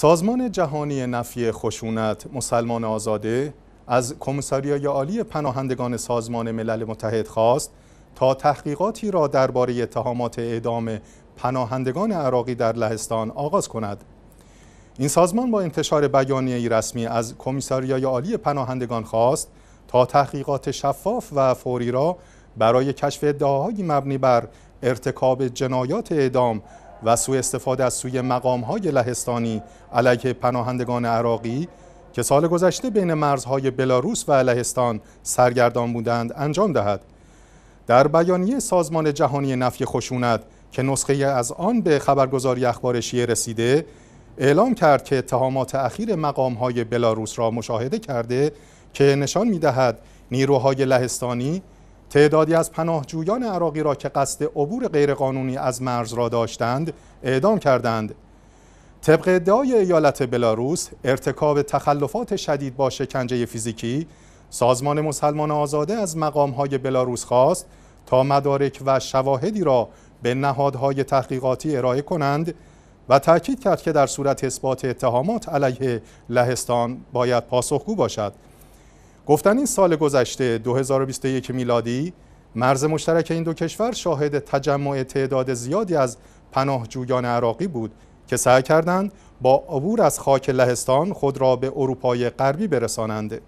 سازمان جهانی نفی خشونت مسلمان آزاده از کمیساریای عالی پناهندگان سازمان ملل متحد خواست تا تحقیقاتی را درباره اتهامات اعدام پناهندگان عراقی در لهستان آغاز کند. این سازمان با انتشار بیانیه رسمی از کمیساریای عالی پناهندگان خواست تا تحقیقات شفاف و فوری را برای کشف ادعاهایی مبنی بر ارتکاب جنایات اعدام و سوء استفاده از سوی مقام های لهستانی علیه پناهندگان عراقی که سال گذشته بین مرزهای بلاروس و لهستان سرگردان بودند انجام دهد در بیانیه سازمان جهانی نفی خشونت که نسخه از آن به خبرگزاری اخبار رسیده اعلام کرد که اتهامات اخیر مقام های بلاروس را مشاهده کرده که نشان می دهد نیروهای لهستانی تعدادی از پناهجویان عراقی را که قصد عبور غیرقانونی از مرز را داشتند اعدام کردند طبق ادعای ایالت بلاروس ارتکاب تخلفات شدید با شکنجه فیزیکی سازمان مسلمان آزاده از مقامهای بلاروس خواست تا مدارک و شواهدی را به نهادهای تحقیقاتی ارائه کنند و تاکید کرد که در صورت اثبات اتهامات علیه لهستان باید پاسخگو باشد گفتن این سال گذشته 2021 میلادی مرز مشترک این دو کشور شاهد تجمع تعداد زیادی از پناهجویان عراقی بود که سعی کردند با عبور از خاک لهستان خود را به اروپای غربی برسانند.